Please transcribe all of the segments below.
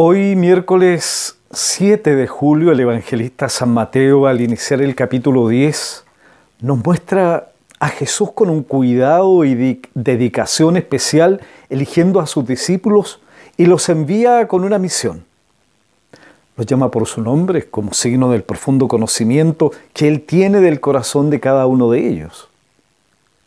Hoy miércoles 7 de julio el evangelista San Mateo al iniciar el capítulo 10 nos muestra a Jesús con un cuidado y dedicación especial eligiendo a sus discípulos y los envía con una misión. Los llama por su nombre como signo del profundo conocimiento que él tiene del corazón de cada uno de ellos.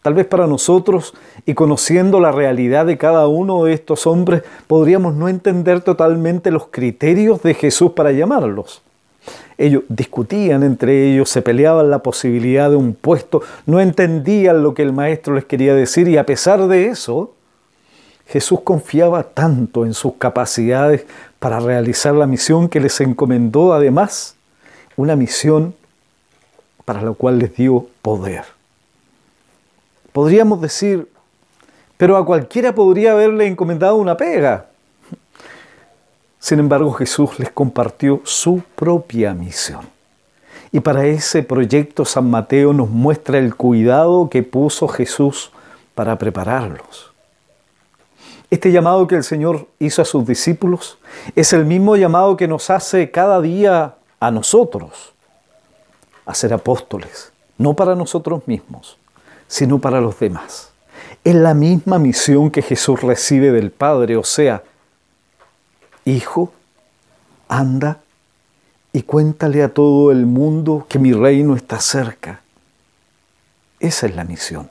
Tal vez para nosotros, y conociendo la realidad de cada uno de estos hombres, podríamos no entender totalmente los criterios de Jesús para llamarlos. Ellos discutían entre ellos, se peleaban la posibilidad de un puesto, no entendían lo que el maestro les quería decir y a pesar de eso, Jesús confiaba tanto en sus capacidades para realizar la misión que les encomendó además, una misión para la cual les dio poder. Podríamos decir, pero a cualquiera podría haberle encomendado una pega. Sin embargo, Jesús les compartió su propia misión. Y para ese proyecto San Mateo nos muestra el cuidado que puso Jesús para prepararlos. Este llamado que el Señor hizo a sus discípulos es el mismo llamado que nos hace cada día a nosotros, a ser apóstoles, no para nosotros mismos, sino para los demás. Es la misma misión que Jesús recibe del Padre, o sea, Hijo, anda y cuéntale a todo el mundo que mi reino está cerca. Esa es la misión.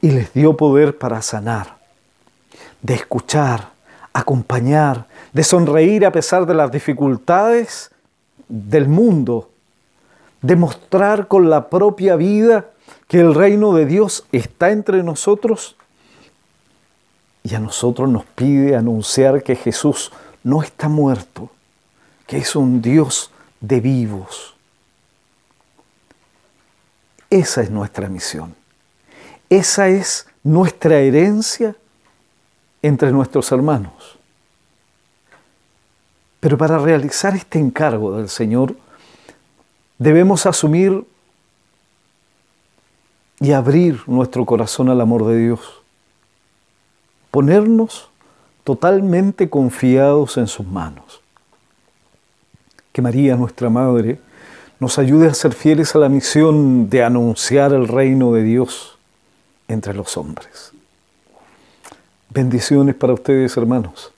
Y les dio poder para sanar, de escuchar, acompañar, de sonreír a pesar de las dificultades del mundo, de mostrar con la propia vida que el reino de Dios está entre nosotros y a nosotros nos pide anunciar que Jesús no está muerto, que es un Dios de vivos. Esa es nuestra misión. Esa es nuestra herencia entre nuestros hermanos. Pero para realizar este encargo del Señor, debemos asumir y abrir nuestro corazón al amor de Dios. Ponernos totalmente confiados en sus manos. Que María, nuestra Madre, nos ayude a ser fieles a la misión de anunciar el reino de Dios entre los hombres. Bendiciones para ustedes, hermanos.